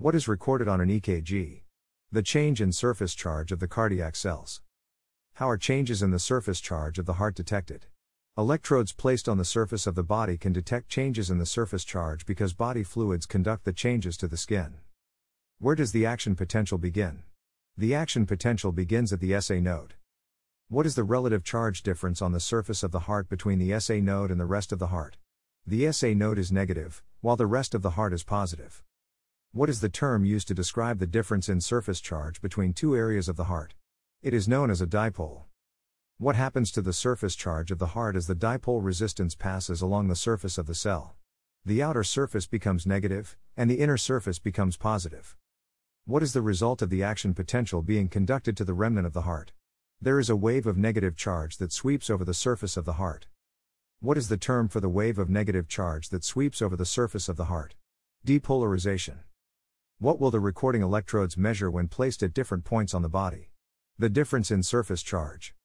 What is recorded on an EKG? The change in surface charge of the cardiac cells. How are changes in the surface charge of the heart detected? Electrodes placed on the surface of the body can detect changes in the surface charge because body fluids conduct the changes to the skin. Where does the action potential begin? The action potential begins at the SA node. What is the relative charge difference on the surface of the heart between the SA node and the rest of the heart? The SA node is negative, while the rest of the heart is positive. What is the term used to describe the difference in surface charge between two areas of the heart? It is known as a dipole. What happens to the surface charge of the heart as the dipole resistance passes along the surface of the cell? The outer surface becomes negative, and the inner surface becomes positive. What is the result of the action potential being conducted to the remnant of the heart? There is a wave of negative charge that sweeps over the surface of the heart. What is the term for the wave of negative charge that sweeps over the surface of the heart? Depolarization. What will the recording electrodes measure when placed at different points on the body? The difference in surface charge.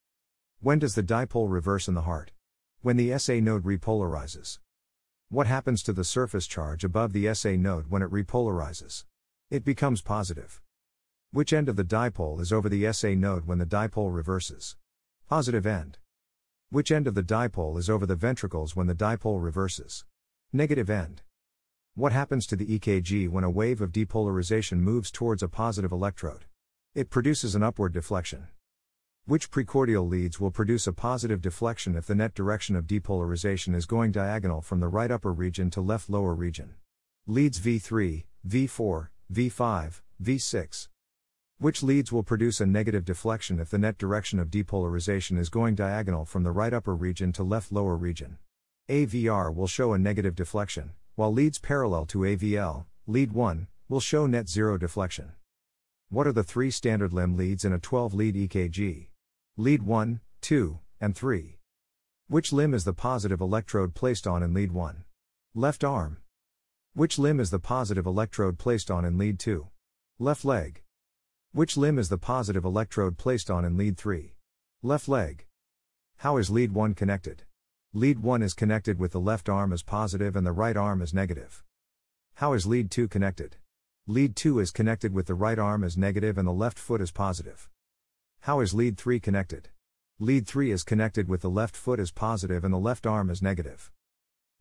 When does the dipole reverse in the heart? When the SA node repolarizes. What happens to the surface charge above the SA node when it repolarizes? It becomes positive. Which end of the dipole is over the SA node when the dipole reverses? Positive end. Which end of the dipole is over the ventricles when the dipole reverses? Negative end. What happens to the EKG when a wave of depolarization moves towards a positive electrode? It produces an upward deflection. Which precordial leads will produce a positive deflection if the net direction of depolarization is going diagonal from the right upper region to left lower region? Leads V3, V4, V5, V6. Which leads will produce a negative deflection if the net direction of depolarization is going diagonal from the right upper region to left lower region? AVR will show a negative deflection, while leads parallel to AVL, lead 1, will show net zero deflection. What are the three standard limb leads in a 12 lead EKG? Lead 1, 2, and 3. Which limb is the positive electrode placed on in lead 1? Left arm. Which limb is the positive electrode placed on in lead 2? Left leg. Which limb is the positive electrode placed on in lead 3? Left leg. How is lead 1 connected? Lead 1 is connected with the left arm as positive and the right arm as negative. How is lead 2 connected? Lead 2 is connected with the right arm as negative and the left foot as positive. How is lead 3 connected? Lead 3 is connected with the left foot as positive and the left arm as negative.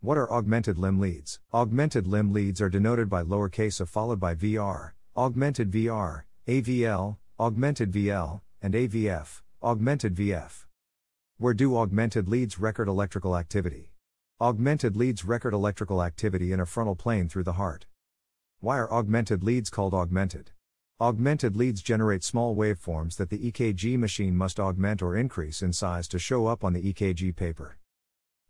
What are augmented limb leads? Augmented limb leads are denoted by lowercase a followed by VR, augmented VR, AVL, augmented VL, and AVF, augmented VF. Where do augmented leads record electrical activity? Augmented leads record electrical activity in a frontal plane through the heart. Why are augmented leads called augmented? Augmented leads generate small waveforms that the EKG machine must augment or increase in size to show up on the EKG paper.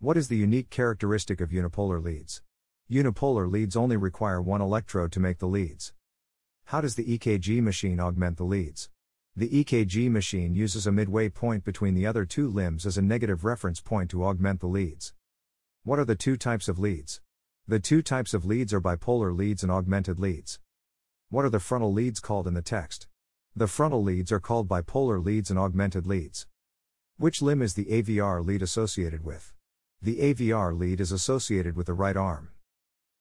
What is the unique characteristic of unipolar leads? Unipolar leads only require one electrode to make the leads. How does the EKG machine augment the leads? The EKG machine uses a midway point between the other two limbs as a negative reference point to augment the leads. What are the two types of leads? The two types of leads are bipolar leads and augmented leads. What are the frontal leads called in the text? The frontal leads are called bipolar leads and augmented leads. Which limb is the AVR lead associated with? The AVR lead is associated with the right arm.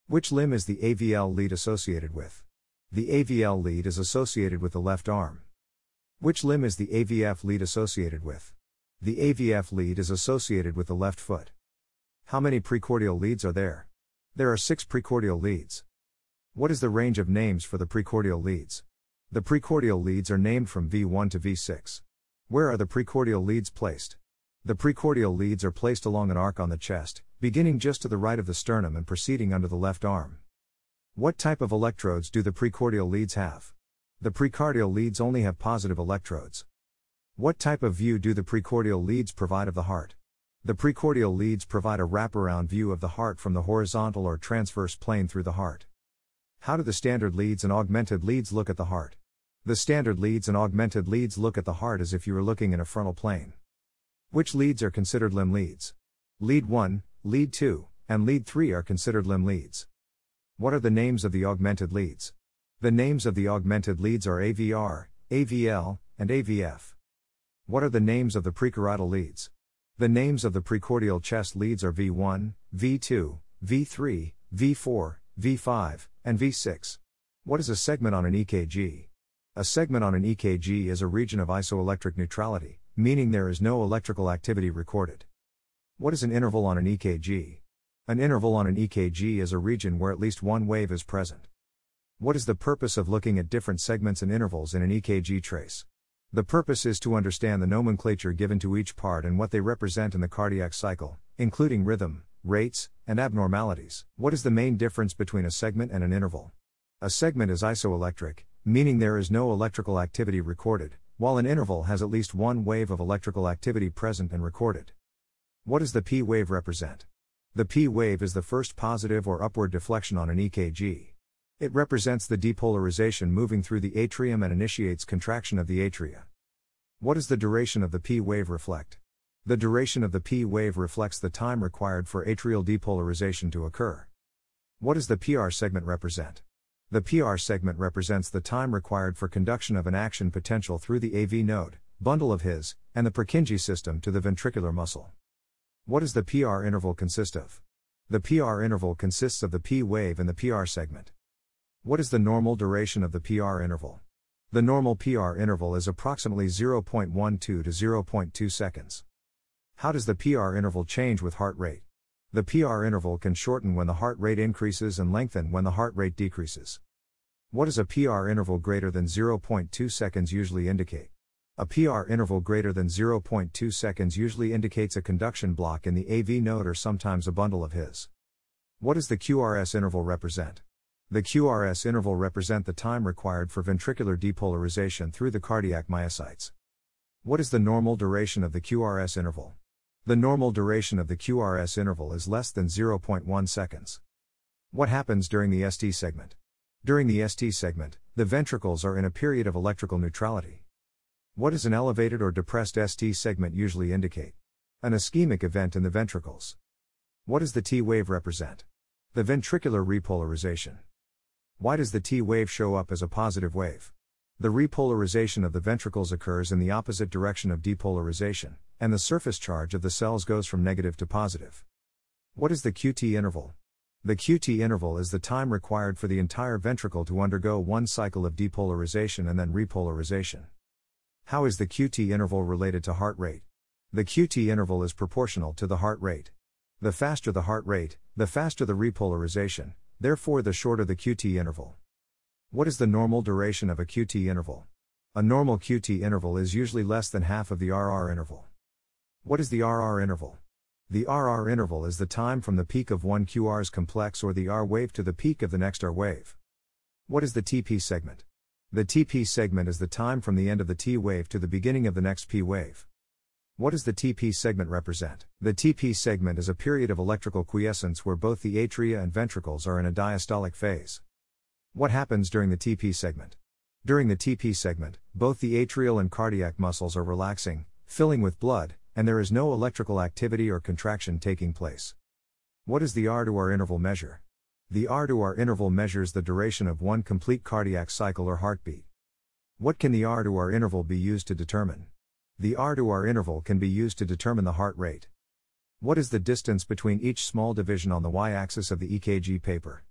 Which limb is the AVL lead associated with? The AVL lead is associated with the left arm. Which limb is the AVF lead associated with? The AVF lead is associated with the left foot. How many precordial leads are there? There are six precordial leads. What is the range of names for the precordial leads? The precordial leads are named from V1 to V6. Where are the precordial leads placed? The precordial leads are placed along an arc on the chest, beginning just to the right of the sternum and proceeding under the left arm. What type of electrodes do the precordial leads have? The precordial leads only have positive electrodes. What type of view do the precordial leads provide of the heart? The precordial leads provide a wraparound view of the heart from the horizontal or transverse plane through the heart. How do the standard leads and augmented leads look at the heart? The standard leads and augmented leads look at the heart as if you were looking in a frontal plane. Which leads are considered limb leads? Lead 1, lead 2, and lead 3 are considered limb leads. What are the names of the augmented leads? The names of the augmented leads are AVR, AVL, and AVF. What are the names of the precordial leads? The names of the precordial chest leads are V1, V2, V3, V4, V5, and V6. What is a segment on an EKG? A segment on an EKG is a region of isoelectric neutrality, meaning there is no electrical activity recorded. What is an interval on an EKG? An interval on an EKG is a region where at least one wave is present. What is the purpose of looking at different segments and intervals in an EKG trace? The purpose is to understand the nomenclature given to each part and what they represent in the cardiac cycle, including rhythm, rates, and abnormalities. What is the main difference between a segment and an interval? A segment is isoelectric, meaning there is no electrical activity recorded, while an interval has at least one wave of electrical activity present and recorded. What does the P wave represent? The P wave is the first positive or upward deflection on an EKG. It represents the depolarization moving through the atrium and initiates contraction of the atria. What does the duration of the P wave reflect? The duration of the P wave reflects the time required for atrial depolarization to occur. What does the PR segment represent? The PR segment represents the time required for conduction of an action potential through the AV node, bundle of His, and the Purkinje system to the ventricular muscle. What does the PR interval consist of? The PR interval consists of the P wave and the PR segment. What is the normal duration of the PR interval? The normal PR interval is approximately 0.12 to 0.2 seconds. How does the PR interval change with heart rate? The PR interval can shorten when the heart rate increases and lengthen when the heart rate decreases. What does a PR interval greater than 0.2 seconds usually indicate? A PR interval greater than 0.2 seconds usually indicates a conduction block in the AV node or sometimes a bundle of His. What does the QRS interval represent? The QRS interval represent the time required for ventricular depolarization through the cardiac myocytes. What is the normal duration of the QRS interval? The normal duration of the QRS interval is less than 0.1 seconds. What happens during the ST segment? During the ST segment, the ventricles are in a period of electrical neutrality. What does an elevated or depressed ST segment usually indicate? An ischemic event in the ventricles. What does the T wave represent? The ventricular repolarization. Why does the T wave show up as a positive wave? The repolarization of the ventricles occurs in the opposite direction of depolarization, and the surface charge of the cells goes from negative to positive. What is the QT interval? The QT interval is the time required for the entire ventricle to undergo one cycle of depolarization and then repolarization. How is the QT interval related to heart rate? The QT interval is proportional to the heart rate. The faster the heart rate, the faster the repolarization, Therefore, the shorter the QT interval. What is the normal duration of a QT interval? A normal QT interval is usually less than half of the RR interval. What is the RR interval? The RR interval is the time from the peak of one QR's complex or the R wave to the peak of the next R wave. What is the TP segment? The TP segment is the time from the end of the T wave to the beginning of the next P wave. What does the TP segment represent? The TP segment is a period of electrical quiescence where both the atria and ventricles are in a diastolic phase. What happens during the TP segment? During the TP segment, both the atrial and cardiac muscles are relaxing, filling with blood, and there is no electrical activity or contraction taking place. What is the R to R interval measure? The R to R interval measures the duration of one complete cardiac cycle or heartbeat. What can the R to R interval be used to determine? The r to r interval can be used to determine the heart rate. What is the distance between each small division on the y axis of the EKG paper?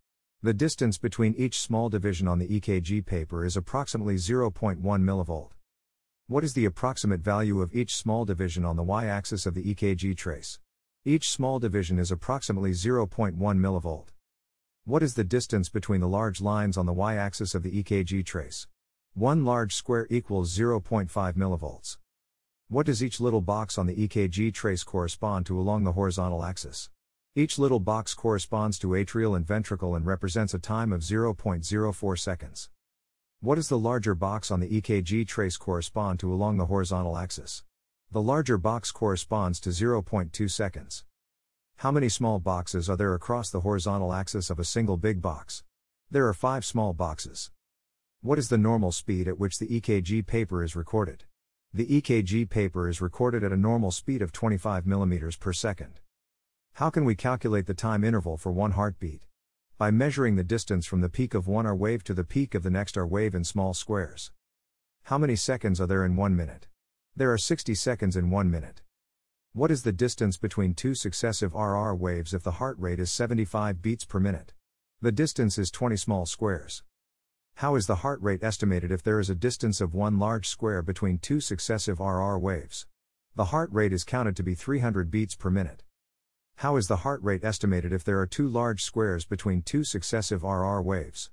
The distance between each small division on the EKG paper is approximately 0.1 millivolt. What is the approximate value of each small division on the y axis of the EKG trace? Each small division is approximately 0.1 millivolt. What is the distance between the large lines on the y axis of the EKG trace? One large square equals 0.5 millivolts. What does each little box on the EKG trace correspond to along the horizontal axis? Each little box corresponds to atrial and ventricle and represents a time of 0.04 seconds. What does the larger box on the EKG trace correspond to along the horizontal axis? The larger box corresponds to 0.2 seconds. How many small boxes are there across the horizontal axis of a single big box? There are five small boxes. What is the normal speed at which the EKG paper is recorded? The EKG paper is recorded at a normal speed of 25 mm per second. How can we calculate the time interval for one heartbeat? By measuring the distance from the peak of one R wave to the peak of the next R wave in small squares. How many seconds are there in one minute? There are 60 seconds in one minute. What is the distance between two successive RR waves if the heart rate is 75 beats per minute? The distance is 20 small squares. How is the heart rate estimated if there is a distance of one large square between two successive RR waves? The heart rate is counted to be 300 beats per minute. How is the heart rate estimated if there are two large squares between two successive RR waves?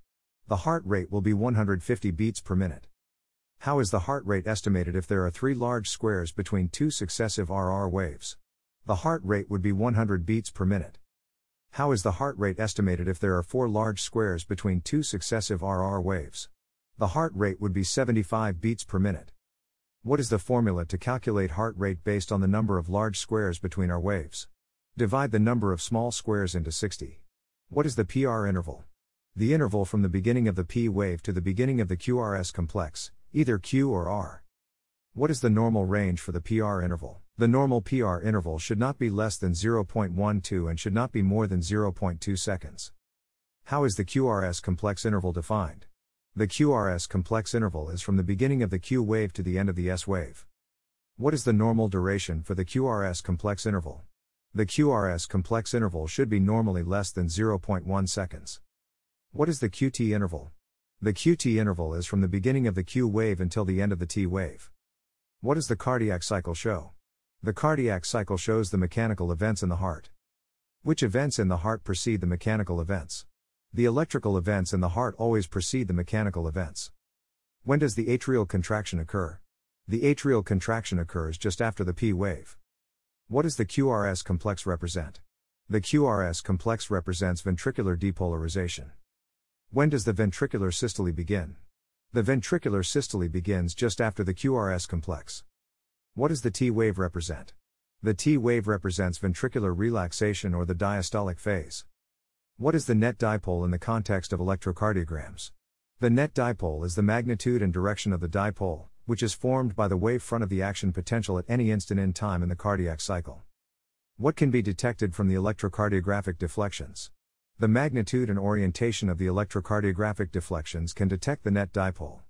The heart rate will be 150 beats per minute. How is the heart rate estimated if there are three large squares between two successive RR waves? The heart rate would be 100 beats per minute. How is the heart rate estimated if there are four large squares between two successive RR waves? The heart rate would be 75 beats per minute. What is the formula to calculate heart rate based on the number of large squares between our waves? Divide the number of small squares into 60. What is the PR interval? The interval from the beginning of the P wave to the beginning of the QRS complex, either Q or R. What is the normal range for the PR interval? The normal PR interval should not be less than 0.12 and should not be more than 0.2 seconds. How is the QRS complex interval defined? The QRS complex interval is from the beginning of the Q wave to the end of the S wave. What is the normal duration for the QRS complex interval? The QRS complex interval should be normally less than 0.1 seconds. What is the QT interval? The QT interval is from the beginning of the Q wave until the end of the T wave. What does the cardiac cycle show? The cardiac cycle shows the mechanical events in the heart. Which events in the heart precede the mechanical events? The electrical events in the heart always precede the mechanical events. When does the atrial contraction occur? The atrial contraction occurs just after the P wave. What does the QRS complex represent? The QRS complex represents ventricular depolarization. When does the ventricular systole begin? The ventricular systole begins just after the QRS complex. What does the T wave represent? The T wave represents ventricular relaxation or the diastolic phase. What is the net dipole in the context of electrocardiograms? The net dipole is the magnitude and direction of the dipole, which is formed by the wave front of the action potential at any instant in time in the cardiac cycle. What can be detected from the electrocardiographic deflections? The magnitude and orientation of the electrocardiographic deflections can detect the net dipole.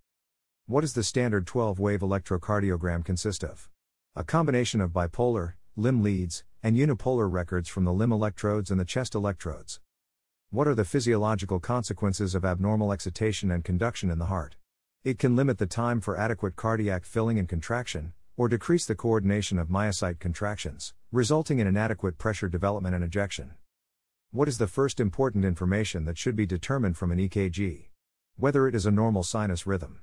What does the standard 12 wave electrocardiogram consist of? A combination of bipolar, limb leads, and unipolar records from the limb electrodes and the chest electrodes. What are the physiological consequences of abnormal excitation and conduction in the heart? It can limit the time for adequate cardiac filling and contraction, or decrease the coordination of myocyte contractions, resulting in inadequate pressure development and ejection. What is the first important information that should be determined from an EKG? Whether it is a normal sinus rhythm.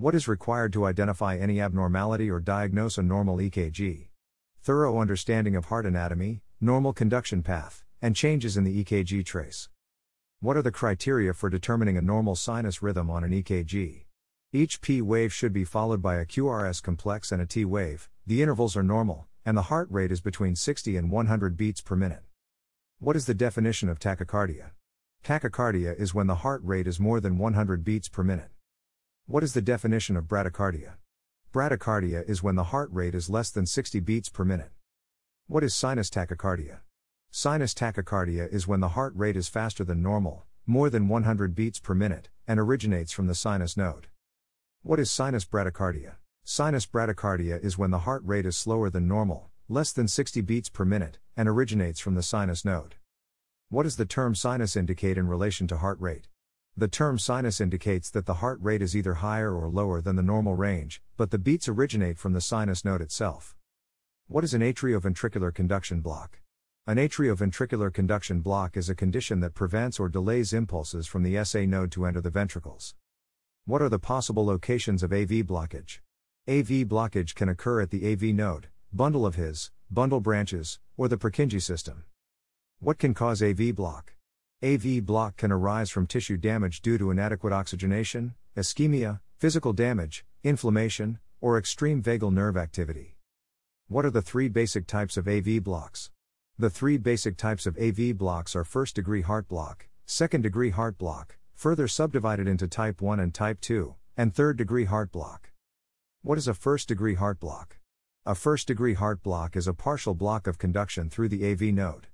What is required to identify any abnormality or diagnose a normal EKG? Thorough understanding of heart anatomy, normal conduction path, and changes in the EKG trace. What are the criteria for determining a normal sinus rhythm on an EKG? Each P wave should be followed by a QRS complex and a T wave, the intervals are normal, and the heart rate is between 60 and 100 beats per minute. What is the definition of tachycardia? Tachycardia is when the heart rate is more than 100 beats per minute. What is the definition of bradycardia? Bradycardia is when the heart rate is less than 60 beats per minute. What is sinus tachycardia? Sinus tachycardia is when the heart rate is faster than normal, more than 100 beats per minute, and originates from the sinus node. What is sinus bradycardia? Sinus bradycardia is when the heart rate is slower than normal, less than 60 beats per minute, and originates from the sinus node. What does the term sinus indicate in relation to heart rate? The term sinus indicates that the heart rate is either higher or lower than the normal range, but the beats originate from the sinus node itself. What is an atrioventricular conduction block? An atrioventricular conduction block is a condition that prevents or delays impulses from the SA node to enter the ventricles. What are the possible locations of AV blockage? AV blockage can occur at the AV node, bundle of His, bundle branches, or the Purkinje system. What can cause AV block? AV block can arise from tissue damage due to inadequate oxygenation, ischemia, physical damage, inflammation, or extreme vagal nerve activity. What are the three basic types of AV blocks? The three basic types of AV blocks are first degree heart block, second degree heart block, further subdivided into type 1 and type 2, and third degree heart block. What is a first degree heart block? A first degree heart block is a partial block of conduction through the AV node.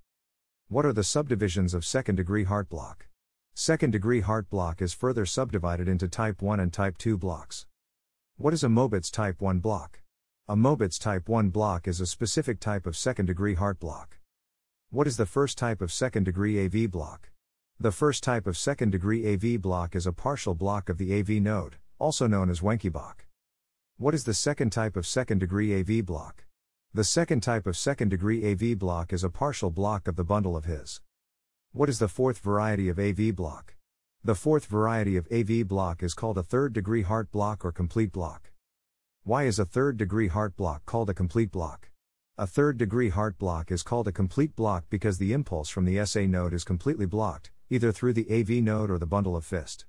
What are the subdivisions of second degree heart block? Second degree heart block is further subdivided into type 1 and type 2 blocks. What is a Mobitz type 1 block? A Mobitz type 1 block is a specific type of second degree heart block. What is the first type of second degree AV block? The first type of second degree AV block is a partial block of the AV node, also known as Wenckebach. What is the second type of second degree AV block? The second type of second degree AV block is a partial block of the bundle of His. What is the fourth variety of AV block? The fourth variety of AV block is called a third degree heart block or complete block. Why is a third degree heart block called a complete block? A third degree heart block is called a complete block because the impulse from the SA node is completely blocked, either through the AV node or the bundle of fist.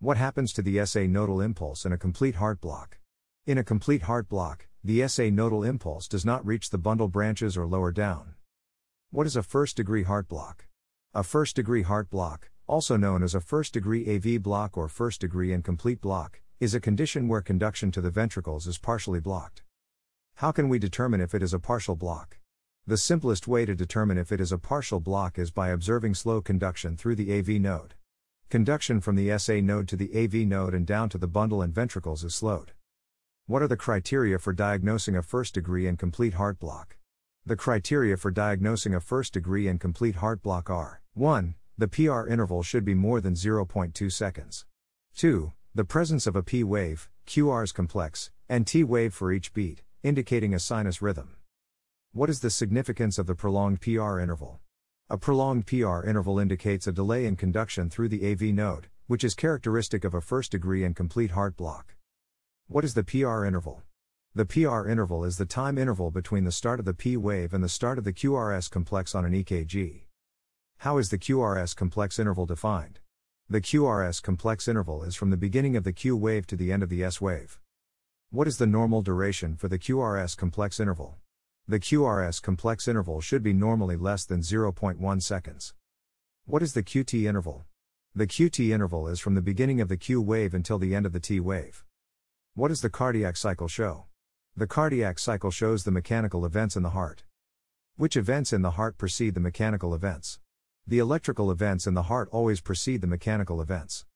What happens to the SA nodal impulse in a complete heart block? In a complete heart block, the SA nodal impulse does not reach the bundle branches or lower down. What is a first degree heart block? A first degree heart block, also known as a first degree AV block or first degree incomplete block, is a condition where conduction to the ventricles is partially blocked. How can we determine if it is a partial block? The simplest way to determine if it is a partial block is by observing slow conduction through the AV node. Conduction from the SA node to the AV node and down to the bundle and ventricles is slowed. What are the criteria for diagnosing a first degree and complete heart block? The criteria for diagnosing a first degree and complete heart block are 1. The PR interval should be more than 0.2 seconds. 2. The presence of a P wave, QR's complex, and T wave for each beat, indicating a sinus rhythm. What is the significance of the prolonged PR interval? A prolonged PR interval indicates a delay in conduction through the AV node, which is characteristic of a first degree and complete heart block. What is the PR interval? The PR interval is the time interval between the start of the P wave and the start of the QRS complex on an EKG. How is the QRS complex interval defined? The QRS complex interval is from the beginning of the Q wave to the end of the S wave. What is the normal duration for the QRS complex interval? The QRS complex interval should be normally less than 0.1 seconds. What is the QT interval? The QT interval is from the beginning of the Q wave until the end of the T wave. What does the cardiac cycle show? The cardiac cycle shows the mechanical events in the heart. Which events in the heart precede the mechanical events? The electrical events in the heart always precede the mechanical events.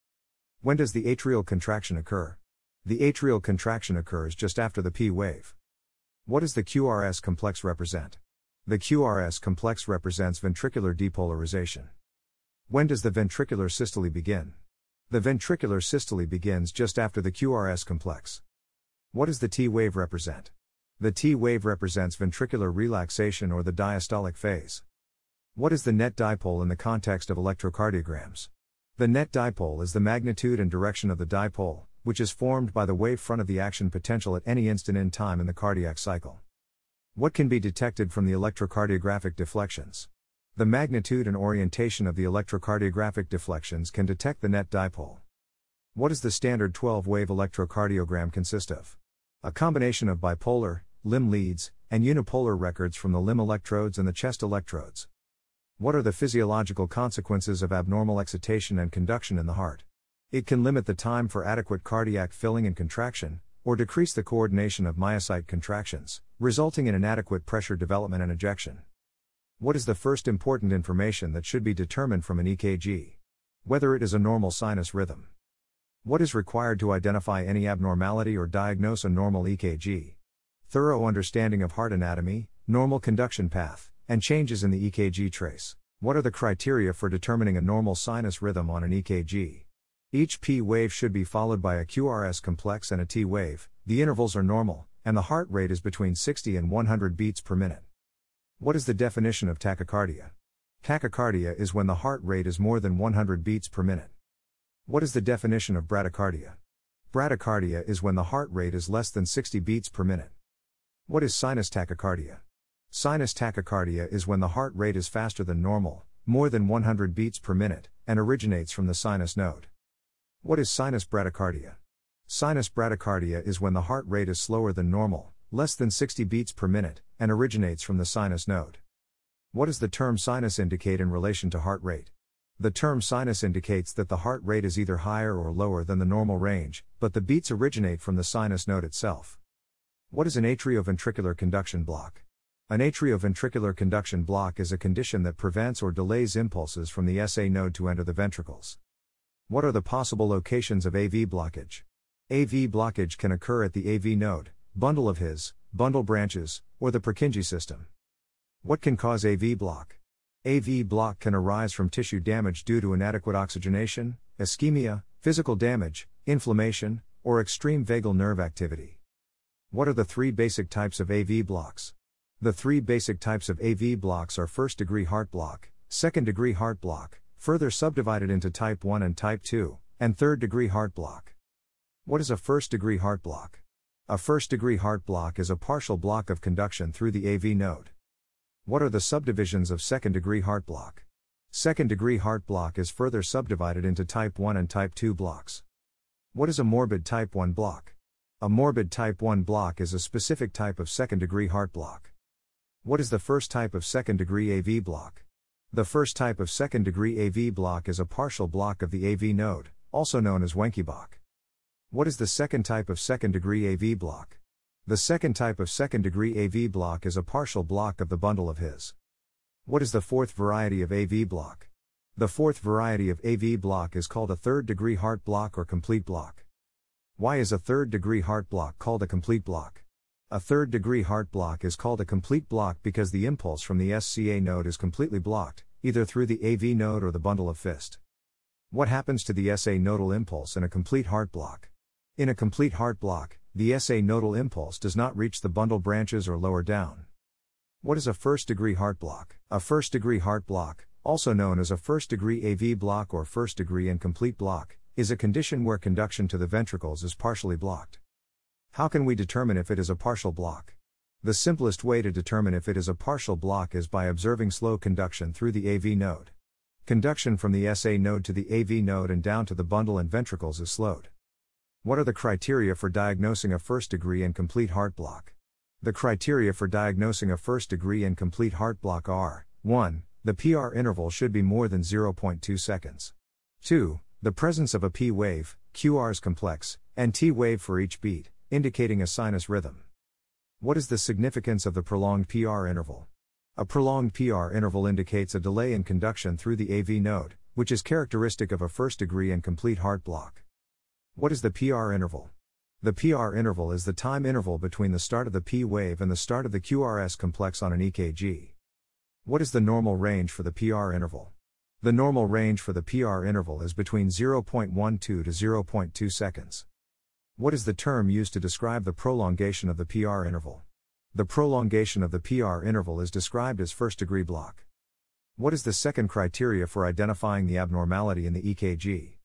When does the atrial contraction occur? The atrial contraction occurs just after the P wave. What does the QRS complex represent? The QRS complex represents ventricular depolarization. When does the ventricular systole begin? The ventricular systole begins just after the QRS complex. What does the T wave represent? The T wave represents ventricular relaxation or the diastolic phase. What is the net dipole in the context of electrocardiograms? The net dipole is the magnitude and direction of the dipole, which is formed by the wavefront of the action potential at any instant in time in the cardiac cycle. What can be detected from the electrocardiographic deflections? The magnitude and orientation of the electrocardiographic deflections can detect the net dipole. What does the standard 12 wave electrocardiogram consist of? A combination of bipolar, limb leads, and unipolar records from the limb electrodes and the chest electrodes. What are the physiological consequences of abnormal excitation and conduction in the heart? It can limit the time for adequate cardiac filling and contraction, or decrease the coordination of myocyte contractions, resulting in inadequate pressure development and ejection. What is the first important information that should be determined from an EKG? Whether it is a normal sinus rhythm. What is required to identify any abnormality or diagnose a normal EKG? Thorough understanding of heart anatomy, normal conduction path, and changes in the EKG trace. What are the criteria for determining a normal sinus rhythm on an EKG? Each P wave should be followed by a QRS complex and a T wave, the intervals are normal, and the heart rate is between 60 and 100 beats per minute. What is the definition of tachycardia? Tachycardia is when the heart rate is more than 100 beats per minute. What is the definition of bradycardia? Bradycardia is when the heart rate is less than 60 beats per minute. What is sinus tachycardia? Sinus tachycardia is when the heart rate is faster than normal, more than 100 beats per minute, and originates from the sinus node. What is sinus bradycardia? Sinus bradycardia is when the heart rate is slower than normal, less than 60 beats per minute, and originates from the sinus node. What does the term sinus indicate in relation to heart rate? The term sinus indicates that the heart rate is either higher or lower than the normal range, but the beats originate from the sinus node itself. What is an atrioventricular conduction block? An atrioventricular conduction block is a condition that prevents or delays impulses from the SA node to enter the ventricles. What are the possible locations of AV blockage? AV blockage can occur at the AV node, bundle of His, bundle branches, or the Purkinje system. What can cause AV block? AV block can arise from tissue damage due to inadequate oxygenation, ischemia, physical damage, inflammation, or extreme vagal nerve activity. What are the three basic types of AV blocks? The three basic types of AV blocks are first degree heart block, second degree heart block, further subdivided into type 1 and type 2, and third degree heart block. What is a first degree heart block? A first degree heart block is a partial block of conduction through the AV node. What are the subdivisions of second degree heart block? Second degree heart block is further subdivided into type 1 and type 2 blocks. What is a morbid type 1 block? A morbid type 1 block is a specific type of second degree heart block. What is the first type of second degree AV block? The first type of second degree AV block is a partial block of the AV node, also known as Wenckebach. What is the second type of second degree AV block? The second type of second degree AV block is a partial block of the bundle of his. What is the fourth variety of AV block? The fourth variety of AV block is called a third degree heart block or complete block. Why is a third degree heart block called a complete block? A third degree heart block is called a complete block because the impulse from the SCA node is completely blocked, either through the AV node or the bundle of fist. What happens to the SA nodal impulse in a complete heart block? In a complete heart block, the SA nodal impulse does not reach the bundle branches or lower down. What is a first degree heart block? A first degree heart block, also known as a first degree AV block or first degree incomplete block, is a condition where conduction to the ventricles is partially blocked. How can we determine if it is a partial block? The simplest way to determine if it is a partial block is by observing slow conduction through the AV node. Conduction from the SA node to the AV node and down to the bundle and ventricles is slowed. What are the criteria for diagnosing a first degree and complete heart block? The criteria for diagnosing a first degree and complete heart block are 1. The PR interval should be more than 0.2 seconds. 2. The presence of a P wave, QR's complex, and T wave for each beat, indicating a sinus rhythm. What is the significance of the prolonged PR interval? A prolonged PR interval indicates a delay in conduction through the AV node, which is characteristic of a first degree and complete heart block. What is the PR interval? The PR interval is the time interval between the start of the P wave and the start of the QRS complex on an EKG. What is the normal range for the PR interval? The normal range for the PR interval is between 0.12 to 0.2 seconds. What is the term used to describe the prolongation of the PR interval? The prolongation of the PR interval is described as first degree block. What is the second criteria for identifying the abnormality in the EKG?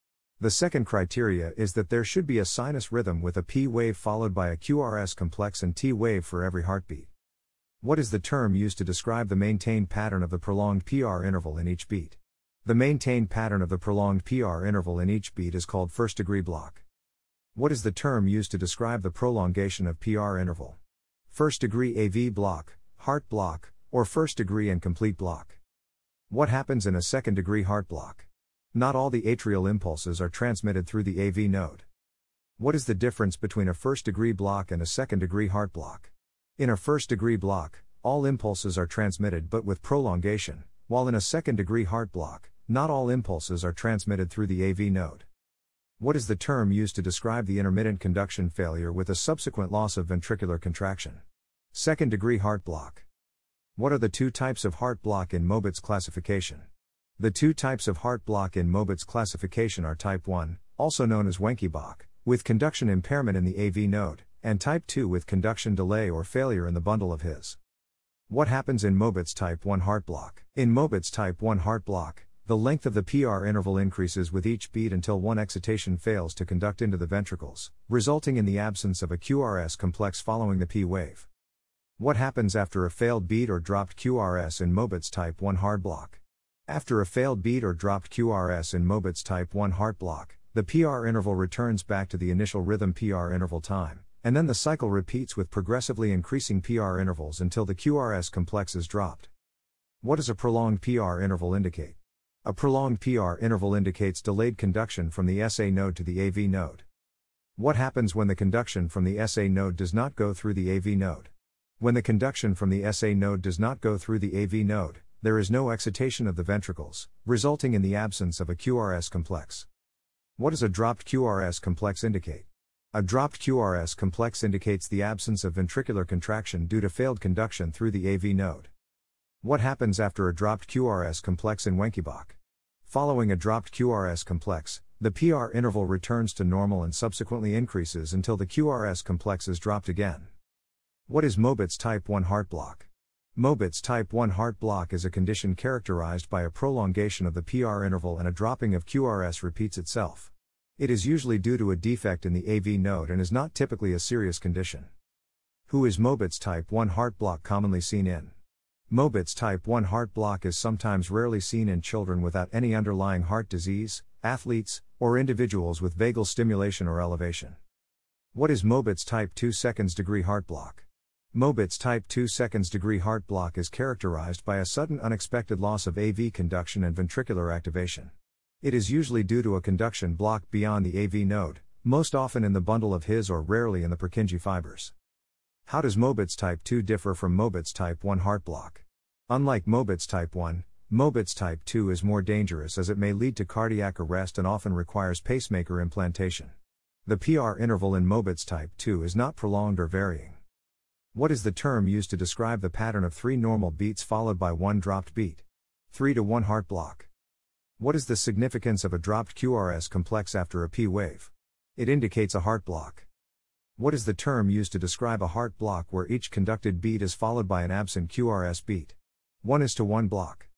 The second criteria is that there should be a sinus rhythm with a P wave followed by a QRS complex and T wave for every heartbeat. What is the term used to describe the maintained pattern of the prolonged PR interval in each beat? The maintained pattern of the prolonged PR interval in each beat is called first degree block. What is the term used to describe the prolongation of PR interval? First degree AV block, heart block, or first degree and complete block. What happens in a second degree heart block? Not all the atrial impulses are transmitted through the AV node. What is the difference between a first degree block and a second degree heart block? In a first degree block, all impulses are transmitted but with prolongation, while in a second degree heart block, not all impulses are transmitted through the AV node. What is the term used to describe the intermittent conduction failure with a subsequent loss of ventricular contraction? Second degree heart block. What are the two types of heart block in Mobitz classification? The two types of heart block in Mobit's classification are type 1, also known as Wenckebach, with conduction impairment in the AV node, and type 2 with conduction delay or failure in the bundle of his. What happens in Mobit's type 1 heart block? In Mobit's type 1 heart block, the length of the PR interval increases with each beat until one excitation fails to conduct into the ventricles, resulting in the absence of a QRS complex following the P wave. What happens after a failed beat or dropped QRS in Mobit's type 1 hard block? After a failed beat or dropped QRS in Mobit's type 1 heart block, the PR interval returns back to the initial rhythm PR interval time, and then the cycle repeats with progressively increasing PR intervals until the QRS complex is dropped. What does a prolonged PR interval indicate? A prolonged PR interval indicates delayed conduction from the SA node to the AV node. What happens when the conduction from the SA node does not go through the AV node? When the conduction from the SA node does not go through the AV node, there is no excitation of the ventricles, resulting in the absence of a QRS complex. What does a dropped QRS complex indicate? A dropped QRS complex indicates the absence of ventricular contraction due to failed conduction through the AV node. What happens after a dropped QRS complex in Wenckebach? Following a dropped QRS complex, the PR interval returns to normal and subsequently increases until the QRS complex is dropped again. What is Mobit's type 1 heart block? Mobit's type 1 heart block is a condition characterized by a prolongation of the PR interval and a dropping of QRS repeats itself. It is usually due to a defect in the AV node and is not typically a serious condition. Who is Mobit's type 1 heart block commonly seen in? Mobit's type 1 heart block is sometimes rarely seen in children without any underlying heart disease, athletes, or individuals with vagal stimulation or elevation. What is Mobit's type 2 seconds degree heart block? Mobit's type 2 seconds degree heart block is characterized by a sudden unexpected loss of AV conduction and ventricular activation. It is usually due to a conduction block beyond the AV node, most often in the bundle of His or rarely in the Purkinje fibers. How does Mobit's type 2 differ from Mobit's type 1 heart block? Unlike Mobit's type 1, Mobit's type 2 is more dangerous as it may lead to cardiac arrest and often requires pacemaker implantation. The PR interval in Mobit's type 2 is not prolonged or varying. What is the term used to describe the pattern of three normal beats followed by one dropped beat? 3 to 1 heart block. What is the significance of a dropped QRS complex after a P wave? It indicates a heart block. What is the term used to describe a heart block where each conducted beat is followed by an absent QRS beat? 1 is to 1 block.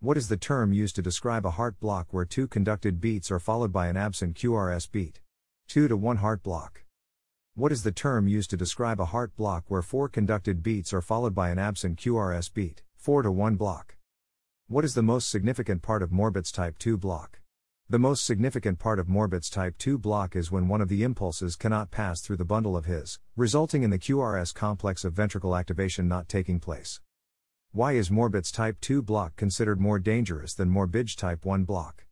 What is the term used to describe a heart block where two conducted beats are followed by an absent QRS beat? 2 to 1 heart block. What is the term used to describe a heart block where four conducted beats are followed by an absent QRS beat, 4 to 1 block? What is the most significant part of Morbitz type 2 block? The most significant part of Morbitz type 2 block is when one of the impulses cannot pass through the bundle of his, resulting in the QRS complex of ventricle activation not taking place. Why is Morbitz type 2 block considered more dangerous than Morbidge type 1 block?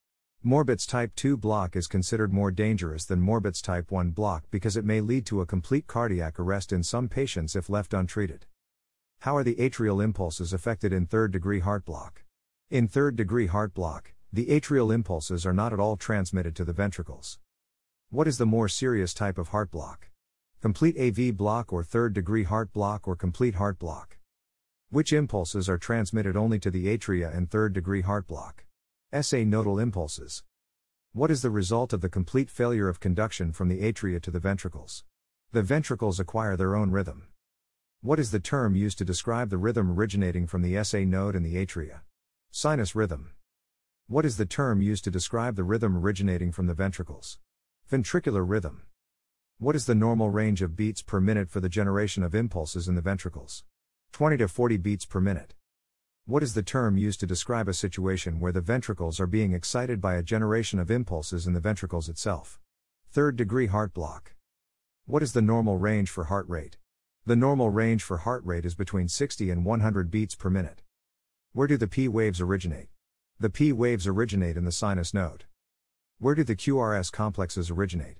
Morbit's type 2 block is considered more dangerous than Morbit's type 1 block because it may lead to a complete cardiac arrest in some patients if left untreated. How are the atrial impulses affected in third degree heart block? In third degree heart block, the atrial impulses are not at all transmitted to the ventricles. What is the more serious type of heart block? Complete AV block or third degree heart block or complete heart block? Which impulses are transmitted only to the atria and third degree heart block? Essay Nodal Impulses. What is the result of the complete failure of conduction from the atria to the ventricles? The ventricles acquire their own rhythm. What is the term used to describe the rhythm originating from the SA node and the atria? Sinus rhythm. What is the term used to describe the rhythm originating from the ventricles? Ventricular rhythm. What is the normal range of beats per minute for the generation of impulses in the ventricles? 20 to 40 beats per minute. What is the term used to describe a situation where the ventricles are being excited by a generation of impulses in the ventricles itself? Third degree heart block. What is the normal range for heart rate? The normal range for heart rate is between 60 and 100 beats per minute. Where do the P waves originate? The P waves originate in the sinus node. Where do the QRS complexes originate?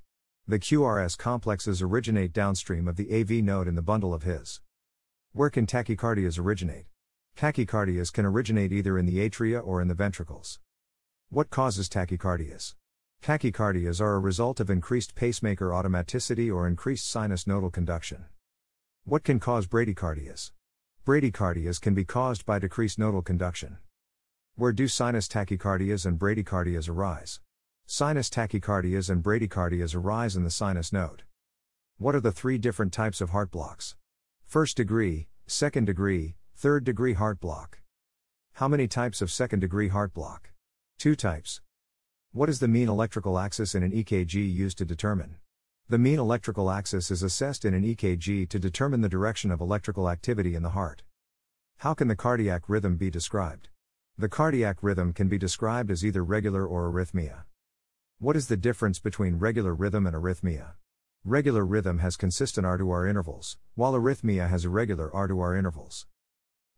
The QRS complexes originate downstream of the AV node in the bundle of His. Where can tachycardias originate? Tachycardias can originate either in the atria or in the ventricles. What causes tachycardias? Tachycardias are a result of increased pacemaker automaticity or increased sinus nodal conduction. What can cause bradycardias? Bradycardias can be caused by decreased nodal conduction. Where do sinus tachycardias and bradycardias arise? Sinus tachycardias and bradycardias arise in the sinus node. What are the three different types of heart blocks? First degree, second degree, Third degree heart block. How many types of second degree heart block? Two types. What is the mean electrical axis in an EKG used to determine? The mean electrical axis is assessed in an EKG to determine the direction of electrical activity in the heart. How can the cardiac rhythm be described? The cardiac rhythm can be described as either regular or arrhythmia. What is the difference between regular rhythm and arrhythmia? Regular rhythm has consistent R to R intervals, while arrhythmia has irregular R to R intervals.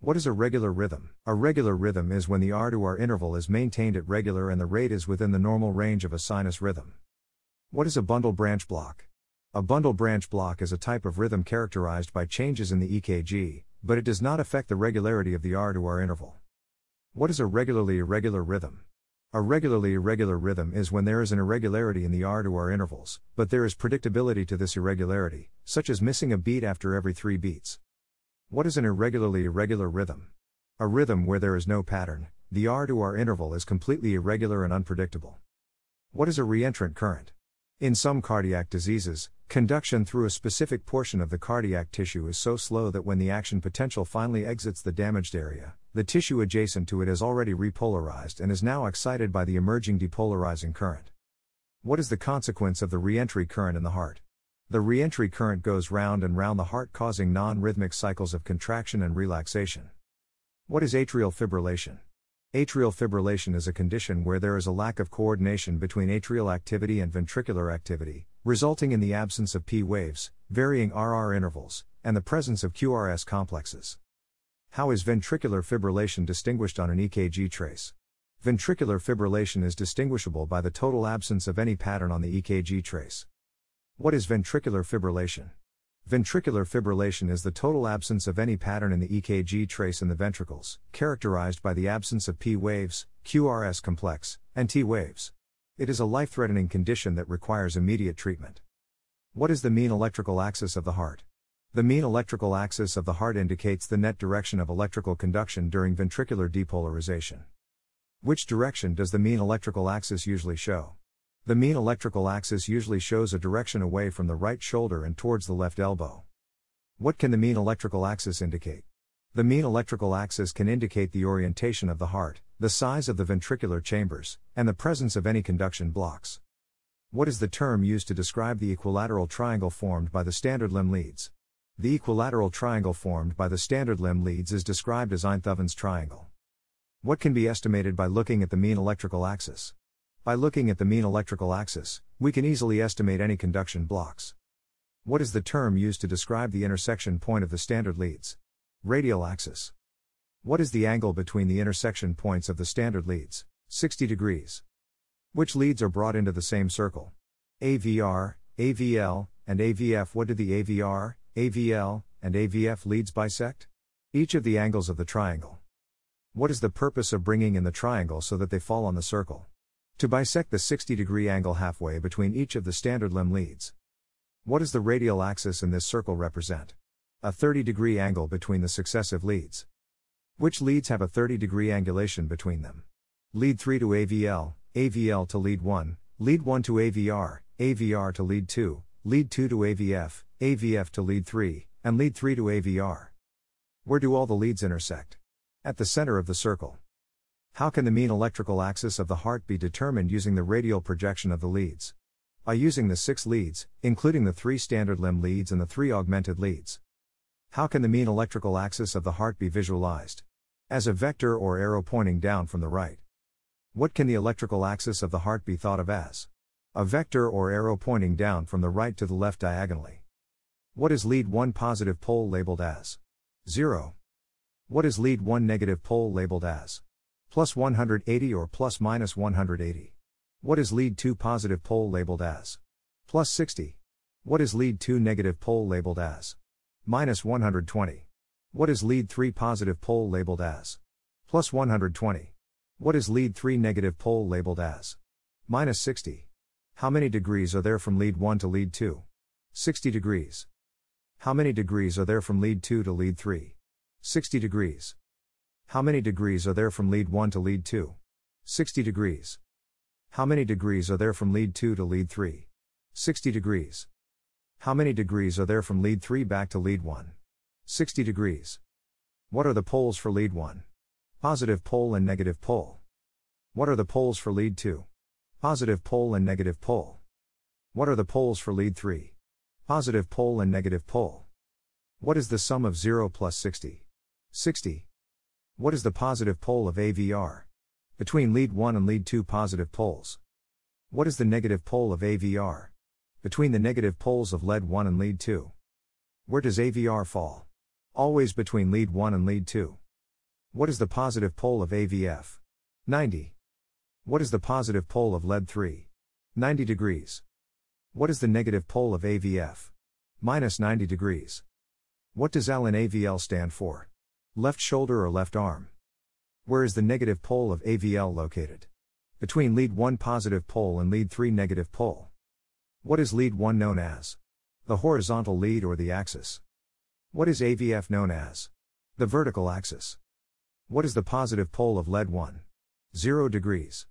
What is a regular rhythm? A regular rhythm is when the r to r interval is maintained at regular and the rate is within the normal range of a sinus rhythm. What is a bundle branch block? A bundle branch block is a type of rhythm characterized by changes in the EKG, but it does not affect the regularity of the r to r interval. What is a regularly irregular rhythm? A regularly irregular rhythm is when there is an irregularity in the r to r intervals, but there is predictability to this irregularity, such as missing a beat after every three beats. What is an irregularly irregular rhythm? A rhythm where there is no pattern, the R to R interval is completely irregular and unpredictable. What is a reentrant current? In some cardiac diseases, conduction through a specific portion of the cardiac tissue is so slow that when the action potential finally exits the damaged area, the tissue adjacent to it is already repolarized and is now excited by the emerging depolarizing current. What is the consequence of the reentry current in the heart? The reentry current goes round and round the heart, causing non rhythmic cycles of contraction and relaxation. What is atrial fibrillation? Atrial fibrillation is a condition where there is a lack of coordination between atrial activity and ventricular activity, resulting in the absence of P waves, varying RR intervals, and the presence of QRS complexes. How is ventricular fibrillation distinguished on an EKG trace? Ventricular fibrillation is distinguishable by the total absence of any pattern on the EKG trace. What is ventricular fibrillation? Ventricular fibrillation is the total absence of any pattern in the EKG trace in the ventricles, characterized by the absence of P waves, QRS complex, and T waves. It is a life threatening condition that requires immediate treatment. What is the mean electrical axis of the heart? The mean electrical axis of the heart indicates the net direction of electrical conduction during ventricular depolarization. Which direction does the mean electrical axis usually show? The mean electrical axis usually shows a direction away from the right shoulder and towards the left elbow. What can the mean electrical axis indicate? The mean electrical axis can indicate the orientation of the heart, the size of the ventricular chambers, and the presence of any conduction blocks. What is the term used to describe the equilateral triangle formed by the standard limb leads? The equilateral triangle formed by the standard limb leads is described as Einthoven's triangle. What can be estimated by looking at the mean electrical axis? By looking at the mean electrical axis, we can easily estimate any conduction blocks. What is the term used to describe the intersection point of the standard leads? Radial axis. What is the angle between the intersection points of the standard leads? 60 degrees. Which leads are brought into the same circle? AVR, AVL, and AVF. What do the AVR, AVL, and AVF leads bisect? Each of the angles of the triangle. What is the purpose of bringing in the triangle so that they fall on the circle? To bisect the 60 degree angle halfway between each of the standard limb leads. What does the radial axis in this circle represent? A 30 degree angle between the successive leads. Which leads have a 30 degree angulation between them? Lead 3 to AVL, AVL to lead 1, lead 1 to AVR, AVR to lead 2, lead 2 to AVF, AVF to lead 3, and lead 3 to AVR. Where do all the leads intersect? At the center of the circle. How can the mean electrical axis of the heart be determined using the radial projection of the leads? By using the six leads, including the three standard limb leads and the three augmented leads. How can the mean electrical axis of the heart be visualized? As a vector or arrow pointing down from the right. What can the electrical axis of the heart be thought of as? A vector or arrow pointing down from the right to the left diagonally. What is lead 1 positive pole labeled as? 0. What is lead 1 negative pole labeled as? plus 180 or plus minus 180. What is lead 2 positive pole labeled as? Plus 60. What is lead 2 negative pole labeled as? Minus 120. What is lead 3 positive pole labeled as? Plus 120. What is lead 3 negative pole labeled as? Minus 60. How many degrees are there from lead 1 to lead 2? 60 degrees. How many degrees are there from lead 2 to lead 3? 60 degrees. How many degrees are there from lead 1 to lead 2? 60 degrees. How many degrees are there from lead 2 to lead 3? 60 degrees. How many degrees are there from lead 3 back to lead 1? 60 degrees. What are the poles for lead 1? Positive pole and negative pole. What are the poles for lead 2? Positive pole and negative pole. What are the poles for lead 3? Positive pole and negative pole. What is the sum of 0 plus 60? 60. What is the positive pole of AVR? Between lead 1 and lead 2 positive poles. What is the negative pole of AVR? Between the negative poles of lead 1 and lead 2. Where does AVR fall? Always between lead 1 and lead 2. What is the positive pole of AVF? 90. What is the positive pole of lead 3? 90 degrees. What is the negative pole of AVF? Minus 90 degrees. What does ALN AVL stand for? Left shoulder or left arm? Where is the negative pole of AVL located? Between lead 1 positive pole and lead 3 negative pole. What is lead 1 known as? The horizontal lead or the axis? What is AVF known as? The vertical axis. What is the positive pole of lead 1? 0 degrees.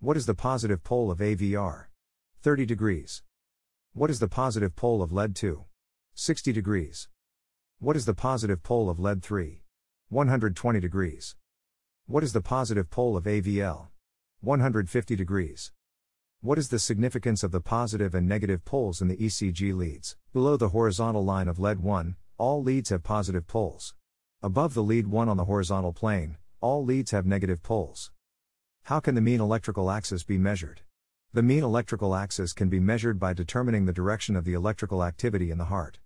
What is the positive pole of AVR? 30 degrees. What is the positive pole of lead 2? 60 degrees. What is the positive pole of lead 3? 120 degrees. What is the positive pole of AVL? 150 degrees. What is the significance of the positive and negative poles in the ECG leads? Below the horizontal line of lead 1, all leads have positive poles. Above the lead 1 on the horizontal plane, all leads have negative poles. How can the mean electrical axis be measured? The mean electrical axis can be measured by determining the direction of the electrical activity in the heart.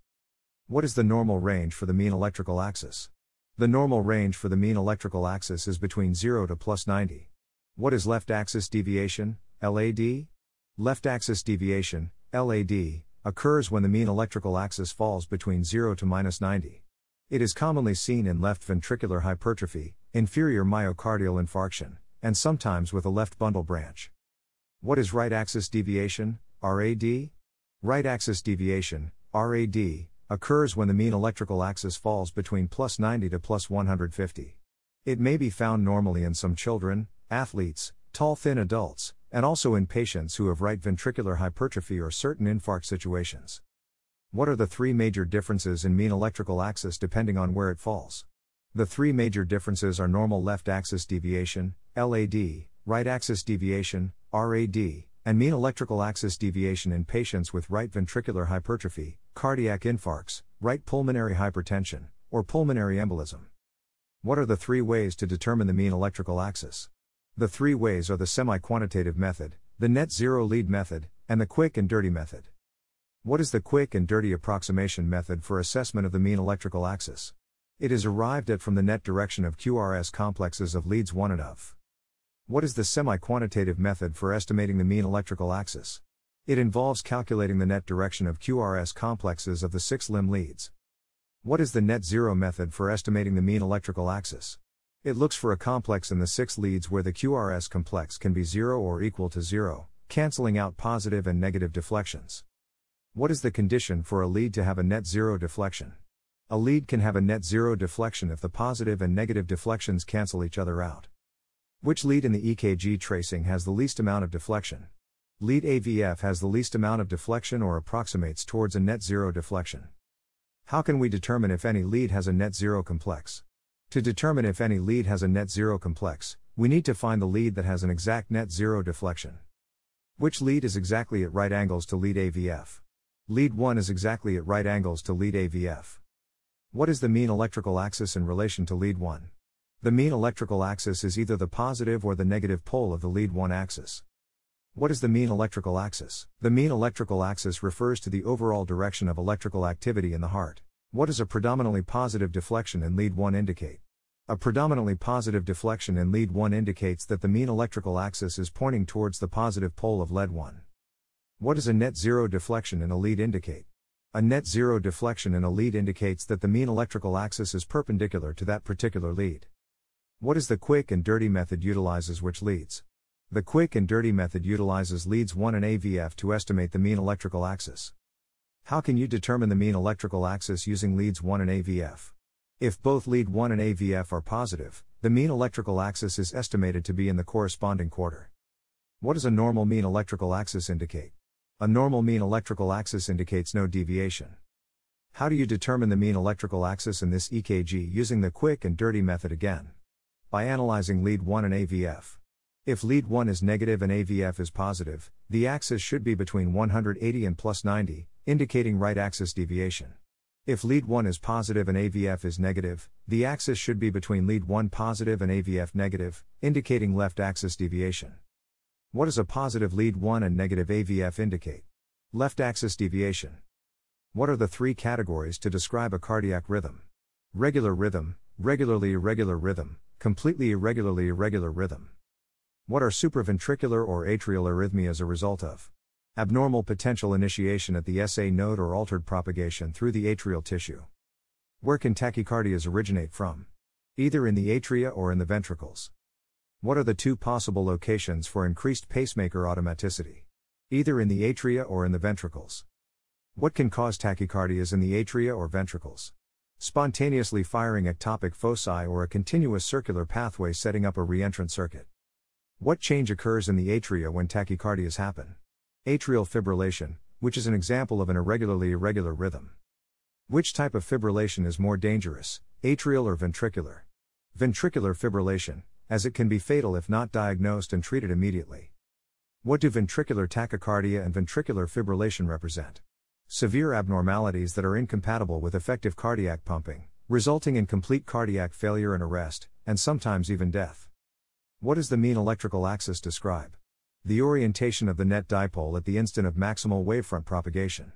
What is the normal range for the mean electrical axis? The normal range for the mean electrical axis is between 0 to plus 90. What is left axis deviation, LAD? Left axis deviation, LAD, occurs when the mean electrical axis falls between 0 to minus 90. It is commonly seen in left ventricular hypertrophy, inferior myocardial infarction, and sometimes with a left bundle branch. What is right axis deviation, RAD? Right axis deviation, RAD, occurs when the mean electrical axis falls between plus 90 to plus 150. It may be found normally in some children, athletes, tall thin adults, and also in patients who have right ventricular hypertrophy or certain infarct situations. What are the three major differences in mean electrical axis depending on where it falls? The three major differences are normal left axis deviation, LAD, right axis deviation, RAD, and mean electrical axis deviation in patients with right ventricular hypertrophy, cardiac infarcts, right pulmonary hypertension, or pulmonary embolism. What are the three ways to determine the mean electrical axis? The three ways are the semi quantitative method, the net zero lead method, and the quick and dirty method. What is the quick and dirty approximation method for assessment of the mean electrical axis? It is arrived at from the net direction of QRS complexes of leads 1 and of. What is the semi quantitative method for estimating the mean electrical axis? It involves calculating the net direction of QRS complexes of the six limb leads. What is the net zero method for estimating the mean electrical axis? It looks for a complex in the six leads where the QRS complex can be zero or equal to zero, canceling out positive and negative deflections. What is the condition for a lead to have a net zero deflection? A lead can have a net zero deflection if the positive and negative deflections cancel each other out. Which lead in the EKG tracing has the least amount of deflection? Lead AVF has the least amount of deflection or approximates towards a net zero deflection. How can we determine if any lead has a net zero complex? To determine if any lead has a net zero complex, we need to find the lead that has an exact net zero deflection. Which lead is exactly at right angles to lead AVF? Lead 1 is exactly at right angles to lead AVF. What is the mean electrical axis in relation to lead 1? The mean electrical axis is either the positive or the negative pole of the lead 1 axis. What is the mean electrical axis? The mean electrical axis refers to the overall direction of electrical activity in the heart. What does a predominantly positive deflection in lead 1 indicate? A predominantly positive deflection in lead 1 indicates that the mean electrical axis is pointing towards the positive pole of lead 1. What does a net zero deflection in a lead indicate? A net zero deflection in a lead indicates that the mean electrical axis is perpendicular to that particular lead. What is the quick and dirty method utilizes which leads? The quick and dirty method utilizes leads 1 and AVF to estimate the mean electrical axis. How can you determine the mean electrical axis using leads 1 and AVF? If both lead 1 and AVF are positive, the mean electrical axis is estimated to be in the corresponding quarter. What does a normal mean electrical axis indicate? A normal mean electrical axis indicates no deviation. How do you determine the mean electrical axis in this EKG using the quick and dirty method again? By analyzing lead 1 and AVF. If lead 1 is negative and AVF is positive, the axis should be between 180 and plus 90, indicating right axis deviation. If lead 1 is positive and AVF is negative, the axis should be between lead 1 positive and AVF negative, indicating left axis deviation. What does a positive lead 1 and negative AVF indicate? Left axis deviation. What are the three categories to describe a cardiac rhythm? Regular rhythm, regularly irregular rhythm, completely irregularly irregular rhythm. What are supraventricular or atrial arrhythmias a result of? Abnormal potential initiation at the SA node or altered propagation through the atrial tissue. Where can tachycardias originate from? Either in the atria or in the ventricles. What are the two possible locations for increased pacemaker automaticity? Either in the atria or in the ventricles. What can cause tachycardias in the atria or ventricles? Spontaneously firing ectopic foci or a continuous circular pathway setting up a reentrant circuit. What change occurs in the atria when tachycardias happen? Atrial fibrillation, which is an example of an irregularly irregular rhythm. Which type of fibrillation is more dangerous, atrial or ventricular? Ventricular fibrillation, as it can be fatal if not diagnosed and treated immediately. What do ventricular tachycardia and ventricular fibrillation represent? Severe abnormalities that are incompatible with effective cardiac pumping, resulting in complete cardiac failure and arrest, and sometimes even death. What does the mean electrical axis describe? The orientation of the net dipole at the instant of maximal wavefront propagation.